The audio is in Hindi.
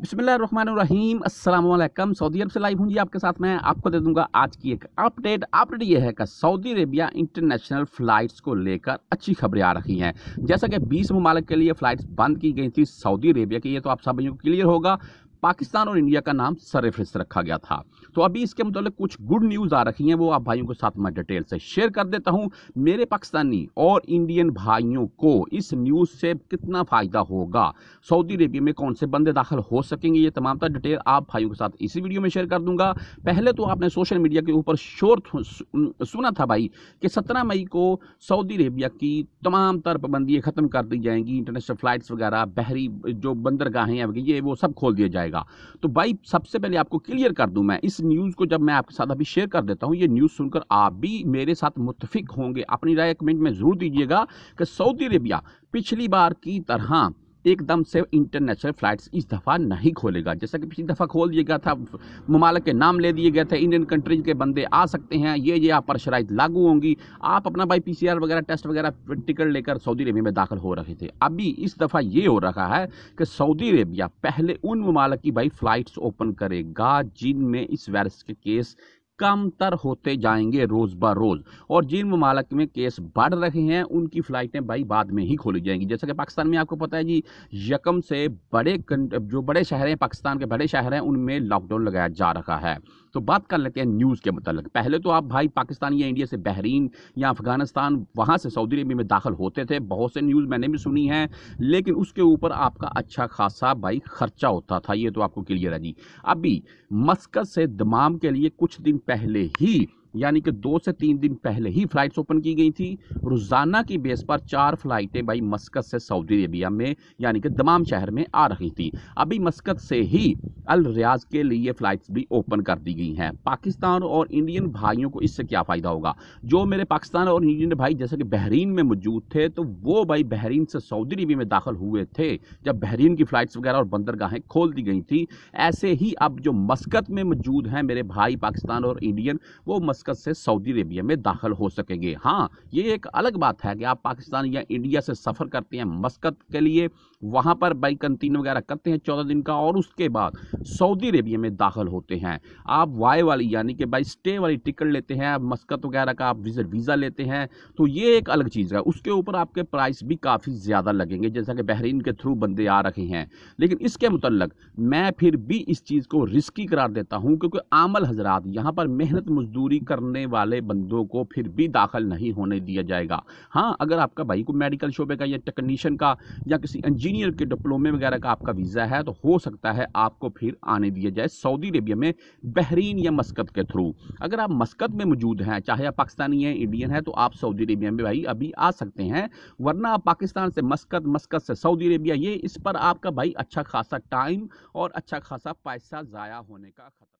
बिसमीम अल्लाम सऊदी अरब से लाइव हूँ जी आपके साथ मैं आपको दे दूंगा आज की एक अपडेट अपडेट ये है कि सऊदी अरेबिया इंटरनेशनल फ़्लाइट्स को लेकर अच्छी खबरें आ रही हैं जैसा कि 20 ममालक के लिए फ़्लाइट्स बंद की गई थी सऊदी अरेबिया की ये तो आप सभी को क्लियर होगा पाकिस्तान और इंडिया का नाम सर रखा गया था तो अभी इसके मतलब कुछ गुड न्यूज़ आ रखी हैं वो आप भाइयों के साथ मैं डिटेल से शेयर कर देता हूँ मेरे पाकिस्तानी और इंडियन भाइयों को इस न्यूज़ से कितना फ़ायदा होगा सऊदी अरेबिया में कौन से बंदे दाखिल हो सकेंगे ये तमाम तरह डिटेल आप भाइयों के साथ इसी वीडियो में शेयर कर दूंगा पहले तो आपने सोशल मीडिया के ऊपर शोर सुना था भाई कि सत्रह मई को सऊदी अरेबिया की तमाम तर पाबंदियाँ ख़त्म कर दी जाएंगी इंटरनेशनल फ्लाइट्स वगैरह बहरी जो बंदरगाहें ये वो सब खोल दिए जाएंगे जाएगा तो भाई सबसे पहले आपको क्लियर कर दूं मैं इस न्यूज़ को जब मैं आपके साथ अभी शेयर कर देता हूं ये न्यूज़ सुनकर आप भी मेरे साथ मुतफिक होंगे अपनी राय कमेंट में ज़रूर दीजिएगा कि सऊदी अरेबिया पिछली बार की तरह एकदम से इंटरनेशनल फ़्लाइट्स इस दफ़ा नहीं खोलेगा जैसा कि पिछली दफ़ा खोल दिया गया था ममालक के नाम ले दिए गए थे इंडियन कंट्रीज के बंदे आ सकते हैं ये ये आप शराइत लागू होंगी आप अपना भाई पी वगैरह टेस्ट वगैरह टिकट लेकर सऊदी अरबिया में दाखिल हो रहे थे अभी इस दफ़ा ये हो रहा है कि सऊदी अरेबिया पहले उन ममालक की भाई फ़्लाइट्स ओपन करेगा जिनमें इस वायरस के केस कमतर होते जाएंगे रोज़ ब रोज़ और जिन ममालक में केस बढ़ रहे हैं उनकी फ़्लाइटें भाई बाद में ही खोली जाएंगी जैसा कि पाकिस्तान में आपको पता है जी यकम से बड़े जो बड़े शहर हैं पाकिस्तान के बड़े शहर हैं उनमें लॉकडाउन लगाया जा रहा है तो बात कर लेते हैं न्यूज़ के मतलब पहले तो आप भाई पाकिस्तान या इंडिया से बहरीन या अफगानिस्तान वहाँ से सऊदी अरबिया में दाखिल होते थे बहुत से न्यूज़ मैंने भी सुनी है लेकिन उसके ऊपर आपका अच्छा खासा भाई खर्चा होता था ये तो आपको क्लियर है जी अभी मस्कत से दमाम के लिए कुछ दिन पहले ही यानी कि दो से तीन दिन पहले ही फ़्लाइट्स ओपन की गई थी रोज़ाना की बेस पर चार फ़्लाइटें भाई मस्कत से सऊदी अरेबिया में यानी कि दमाम शहर में आ रही थी अभी मस्कत से ही अल रियाज के लिए फ़्लाइट्स भी ओपन कर दी गई हैं पाकिस्तान और इंडियन भाइयों को इससे क्या फ़ायदा होगा जो मेरे पाकिस्तान और इंडियन भाई जैसे कि बहरीन में मौजूद थे तो वो भाई बहरीन से सऊदी अरेबिया में दाखिल हुए थे जब बहरीन की फ़्लाइट्स वगैरह और बंदरगाहें खोल दी गई थी ऐसे ही अब जो मस्कत में मौजूद हैं मेरे भाई पाकिस्तान और इंडियन वो मस्कत मस्कत से सऊदी अरेबिया में दाखिल हो सकेंगे हाँ ये एक अलग बात है कि आप पाकिस्तान या इंडिया से सफ़र करते हैं मस्कत के लिए वहाँ पर बाइक कंतीन वगैरह करते हैं चौदह दिन का और उसके बाद सऊदी अरेबिया में दाखिल होते हैं आप वाई वाली यानी कि बाई स्टे वाली टिकट लेते हैं आप मस्कत वगैरह का आप विजिट वीज़ा लेते हैं तो ये एक अलग चीज़ है उसके ऊपर आपके प्राइस भी काफ़ी ज़्यादा लगेंगे जैसा कि बहरीन के थ्रू बंदे आ रहे हैं लेकिन इसके मतलब मैं फिर भी इस चीज़ को रिस्की करार देता हूँ क्योंकि आमल हजरात यहाँ पर मेहनत मजदूरी करने वाले बंदों को फिर भी दाखिल नहीं होने दिया जाएगा हाँ अगर आपका भाई को मेडिकल शोबे का या टेक्नीशियन का या किसी इंजीनियर के डिप्लोमे वगैरह का आपका वीज़ा है तो हो सकता है आपको फिर आने दिया जाए सऊदी अरेबिया में बहरीन या मस्कत के थ्रू अगर आप मस्कत में मौजूद हैं चाहे आप पाकिस्तानी हैं इंडियन हैं तो आप सऊदी अरेबिया में भाई अभी आ सकते हैं वरना आप पाकिस्तान से मस्कत मस्कत से सऊदी अरेबिया ये इस पर आपका भाई अच्छा खासा टाइम और अच्छा खासा पैसा ज़ाया होने का खतरा